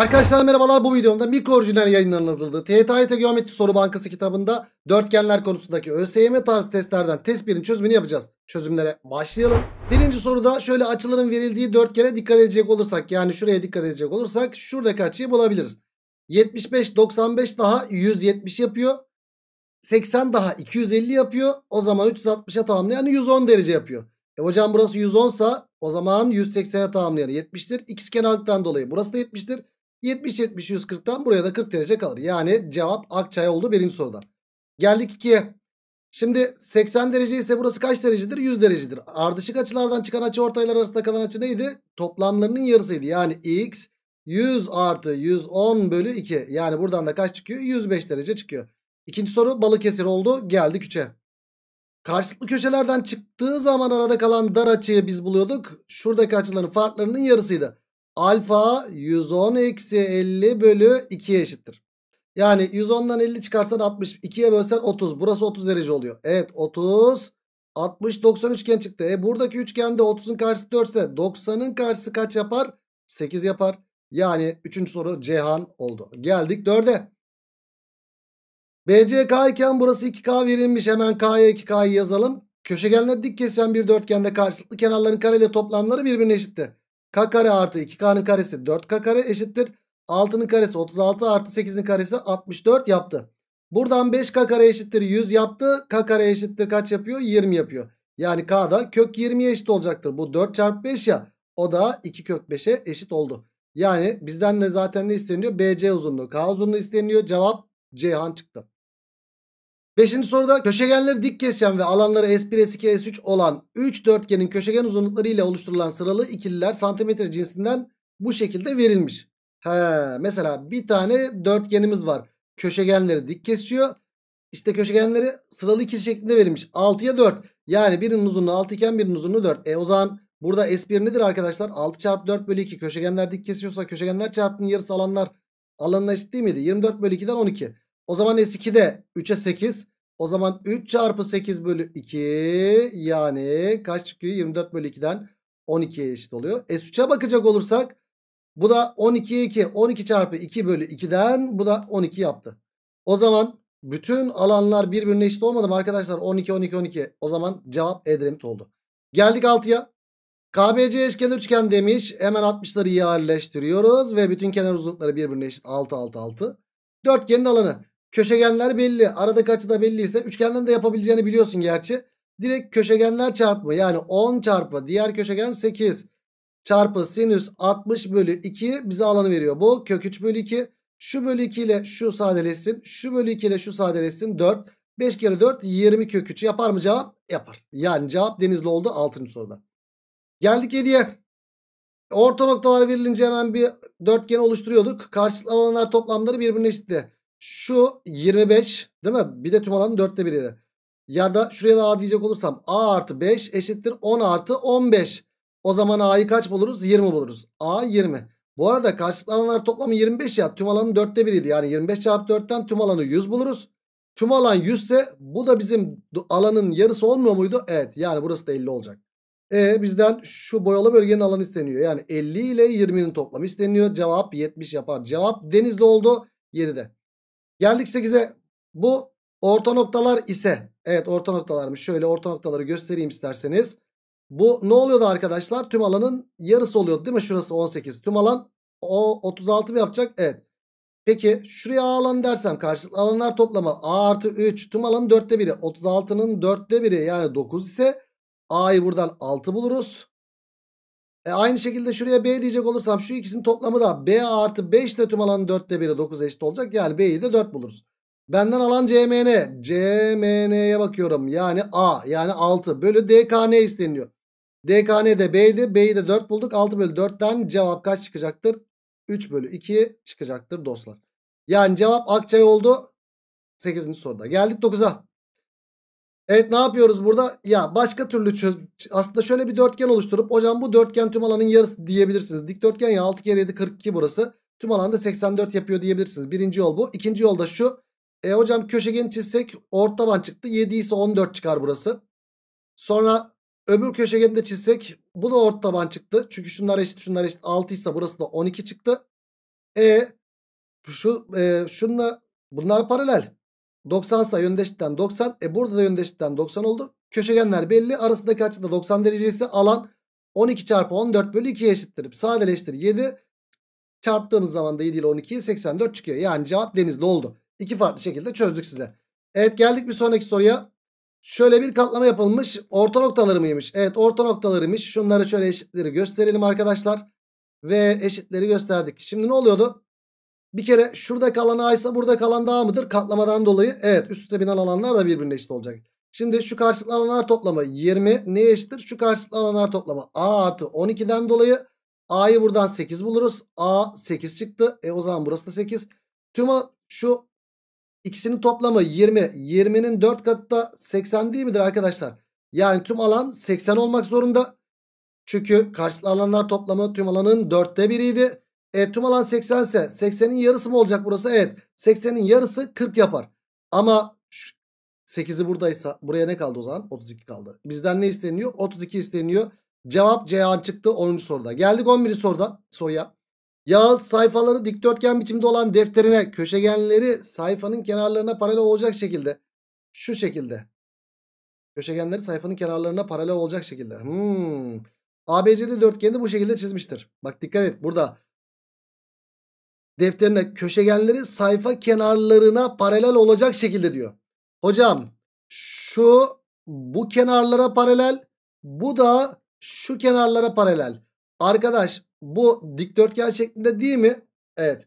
Arkadaşlar merhabalar bu videomda mikro orijinal yayınların hazırladığı TYT Geometri Soru Bankası kitabında dörtgenler konusundaki ÖSYM tarzı testlerden test 1'in çözümünü yapacağız. Çözümlere başlayalım. Birinci soruda şöyle açıların verildiği dörtgene dikkat edecek olursak yani şuraya dikkat edecek olursak şuradaki açıyı şey bulabiliriz. 75 95 daha 170 yapıyor. 80 daha 250 yapıyor. O zaman 360'a tamamlayan 110 derece yapıyor. E hocam burası 110 sa o zaman 180'e tamamlayan 70'tir. X İkizkenarlıktan dolayı burası da 70'tir. 70-70-140'tan buraya da 40 derece kalır. Yani cevap Akçay oldu birinci soruda. Geldik 2'ye. Şimdi 80 derece ise burası kaç derecedir? 100 derecedir. Ardışık açılardan çıkan açı ortaylar arasında kalan açı neydi? Toplamlarının yarısıydı. Yani x 100 artı 110 bölü 2. Yani buradan da kaç çıkıyor? 105 derece çıkıyor. İkinci soru Balıkesir oldu. Geldik 3'e. Karşılıklı köşelerden çıktığı zaman arada kalan dar açıyı biz buluyorduk. Şuradaki açıların farklarının yarısıydı alfa 110 eksi 50 bölü 2'ye eşittir. Yani 110'dan 50 çıkarsan 60. 2'ye bölsen 30. Burası 30 derece oluyor. Evet 30. 60 90 üçgen çıktı. E buradaki üçgende 30'un karşısı 4 ise 90'ın karşısı kaç yapar? 8 yapar. Yani 3. soru Cihan oldu. Geldik 4'e. BCK iken burası 2K verilmiş. Hemen K'ya 2K'yı yazalım. Köşegenler dik kesen bir dörtgende karşılıklı kenarların kareleri toplamları birbirine eşittir. K kare artı 2K'nın karesi 4K kare eşittir. 6'nın karesi 36 artı 8'in karesi 64 yaptı. Buradan 5K kare eşittir 100 yaptı. K kare eşittir kaç yapıyor? 20 yapıyor. Yani K da kök 20'ye eşit olacaktır. Bu 4 çarpı 5 ya. O da 2 kök 5'e eşit oldu. Yani bizden de zaten ne isteniyor? BC uzunluğu. K uzunluğu isteniyor. Cevap Ceyhan çıktı. Beşinci soruda köşegenleri dik kesişen ve alanları S1, S2, S3 olan 3 dörtgenin köşegen uzunlukları ile oluşturulan sıralı ikililer santimetre cinsinden bu şekilde verilmiş. He, mesela bir tane dörtgenimiz var. Köşegenleri dik kesiyor. İşte köşegenleri sıralı ikili şeklinde verilmiş. 6'ya 4. Yani birinin uzunluğu 6 iken birinin uzunluğu 4. E o zaman burada S1 nedir arkadaşlar? 6 çarpı 4 bölü 2. Köşegenler dik kesiyorsa köşegenler çarpının yarısı alanlar alanına eşit değil miydi? 24 bölü 2'den 12. O zaman S2'de 2 3'e 8. O zaman 3 çarpı 8 bölü 2 yani kaç çıkıyor? 24 bölü 2'den 12'ye eşit oluyor. S3'e bakacak olursak bu da 12 2. 12 çarpı 2 bölü 2'den bu da 12 yaptı. O zaman bütün alanlar birbirine eşit olmadı mı arkadaşlar? 12 12 12. O zaman cevap Edremit oldu. Geldik 6'ya. KBC eşkenar üçgen demiş. Hemen 60'ları yerleştiriyoruz ve bütün kenar uzunlukları birbirine eşit. 6 6 6. Dörtgenin alanı. Köşegenler belli. Aradaki açı da belliyse üçgenden de yapabileceğini biliyorsun gerçi. Direkt köşegenler çarpımı yani 10 çarpı diğer köşegen 8 çarpı sinüs 60 bölü 2 bize alanı veriyor. Bu kök 3 bölü 2. Şu bölü 2 ile şu sadeleşsin. Şu bölü 2 ile şu sadeleşsin. 4. 5 kere 4 20 kök 3 yapar mı cevap? Yapar. Yani cevap denizli oldu 6. soruda. Geldik 7'ye. Orta noktalar verilince hemen bir dörtgen oluşturuyorduk. Karşılıklı alanlar toplamları birbirine eşitti. Şu 25 değil mi? Bir de tüm alanın dörtte biriydi. Ya da şuraya da A diyecek olursam A artı 5 eşittir 10 artı 15. O zaman A'yı kaç buluruz? 20 buluruz. A 20. Bu arada karşılıklı alanlar toplamı 25 ya. Tüm alanın dörtte biriydi Yani 25 çarpı 4'ten tüm alanı 100 buluruz. Tüm alan 100 ise bu da bizim alanın yarısı olmuyor muydu? Evet. Yani burası da 50 olacak. E bizden şu boyalı bölgenin alanı isteniyor. Yani 50 ile 20'nin toplamı isteniyor. Cevap 70 yapar. Cevap Denizli oldu 7'de. Geldik 8'e. Bu orta noktalar ise evet orta noktalarmış. Şöyle orta noktaları göstereyim isterseniz. Bu ne oluyordu arkadaşlar? Tüm alanın yarısı oluyordu değil mi? Şurası 18. Tüm alan o 36 mı yapacak? Evet. Peki şuraya A alanı dersem karşılıklı alanlar toplamı A artı 3 tüm alanın 4'te biri 36'nın 4'te biri yani 9 ise A'yı buradan 6 buluruz. E aynı şekilde şuraya B diyecek olursam şu ikisinin toplamı da B artı 5 ile tüm alanın 4'te 1'e 9 eşit olacak. Yani B'yi de 4 buluruz. Benden alan CMN. CMN'ye bakıyorum. Yani A yani 6 bölü DKN isteniyor. DKN de B'ydi. B'yi de 4 bulduk. 6 bölü 4'ten cevap kaç çıkacaktır? 3 bölü 2 çıkacaktır dostlar. Yani cevap Akçay oldu. 8. soruda. Geldik 9'a. Evet ne yapıyoruz burada? Ya başka türlü çöz... Aslında şöyle bir dörtgen oluşturup hocam bu dörtgen tüm alanın yarısı diyebilirsiniz. Dikdörtgen ya 6 kere 7 42 burası. Tüm alanda 84 yapıyor diyebilirsiniz. Birinci yol bu. İkinci yol da şu. E hocam köşegeni çizsek taban çıktı. 7 ise 14 çıkar burası. Sonra öbür köşegeni de çizsek bu da taban çıktı. Çünkü şunlar eşit şunlar eşit 6 ise burası da 12 çıktı. E şu e, şunla bunlar paralel. 90 ise yön 90. E burada da yön 90 oldu. Köşegenler belli. Arasındaki açı 90 derecesi alan 12 çarpı 14 bölü 2'ye eşittir. Sadeleştir 7. Çarptığımız zaman da 7 ile 12'yi 84 çıkıyor. Yani cevap denizli oldu. İki farklı şekilde çözdük size. Evet geldik bir sonraki soruya. Şöyle bir katlama yapılmış. Orta noktaları mıymış? Evet orta noktalarıymış. Şunları şöyle eşitleri gösterelim arkadaşlar. Ve eşitleri gösterdik. Şimdi ne oluyordu? Bir kere şurada kalan A ise burada kalan daha mıdır? Katlamadan dolayı evet üst üste binen alanlar da birbirine eşit olacak. Şimdi şu karşılıklı alanlar toplamı 20 neye eşittir? Şu karşılıklı alanlar toplamı A artı 12'den dolayı A'yı buradan 8 buluruz. A 8 çıktı. E o zaman burası da 8. Tüm şu ikisinin toplamı 20. 20'nin 4 katı da 80 değil midir arkadaşlar? Yani tüm alan 80 olmak zorunda. Çünkü karşılıklı alanlar toplamı tüm alanın 4'te biriydi. E tüm alan 80 ise 80'in yarısı mı olacak burası? Evet. 80'in yarısı 40 yapar. Ama 8'i buradaysa buraya ne kaldı o zaman? 32 kaldı. Bizden ne isteniyor? 32 isteniyor. Cevap Ceyhan çıktı 10. soruda. Geldik 11. soruda soruya. Yağız sayfaları dikdörtgen biçimde olan defterine köşegenleri sayfanın kenarlarına paralel olacak şekilde. Şu şekilde. Köşegenleri sayfanın kenarlarına paralel olacak şekilde. Hmm. ABCD dörtgeni bu şekilde çizmiştir. Bak dikkat et burada defterine köşegenleri sayfa kenarlarına paralel olacak şekilde diyor. Hocam şu bu kenarlara paralel bu da şu kenarlara paralel. Arkadaş bu dikdörtgen şeklinde değil mi? Evet.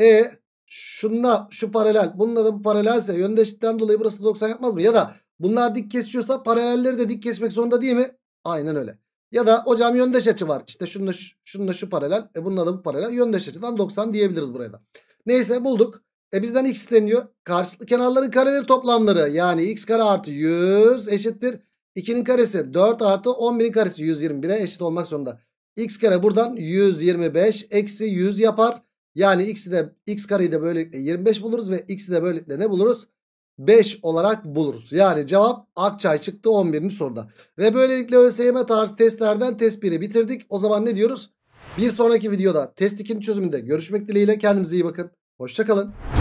E şunda şu paralel bununla da bu paralelse yöndeşlikten dolayı burası 90 yapmaz mı? Ya da bunlar dik kesiyorsa paralelleri de dik kesmek zorunda değil mi? Aynen öyle. Ya da hocam yöndeş açı var. İşte şununla, şununla şu paralel. E bununla da bu paralel. Yöndeş açıdan 90 diyebiliriz buraya da. Neyse bulduk. E bizden x isteniyor. Karşılıklı kenarların kareleri toplamları. Yani x kare artı 100 eşittir. 2'nin karesi 4 artı 11'in karesi 121'e eşit olmak zorunda. x kare buradan 125 eksi 100 yapar. Yani x'i de x kareyi de böyle 25 e, buluruz ve x'i de böylelikle ne buluruz? 5 olarak buluruz. Yani cevap Akçay çıktı 11. soruda. Ve böylelikle ÖSYM tarzı testlerden test 1'i bitirdik. O zaman ne diyoruz? Bir sonraki videoda test 2'nin çözümünde görüşmek dileğiyle kendinize iyi bakın. Hoşçakalın.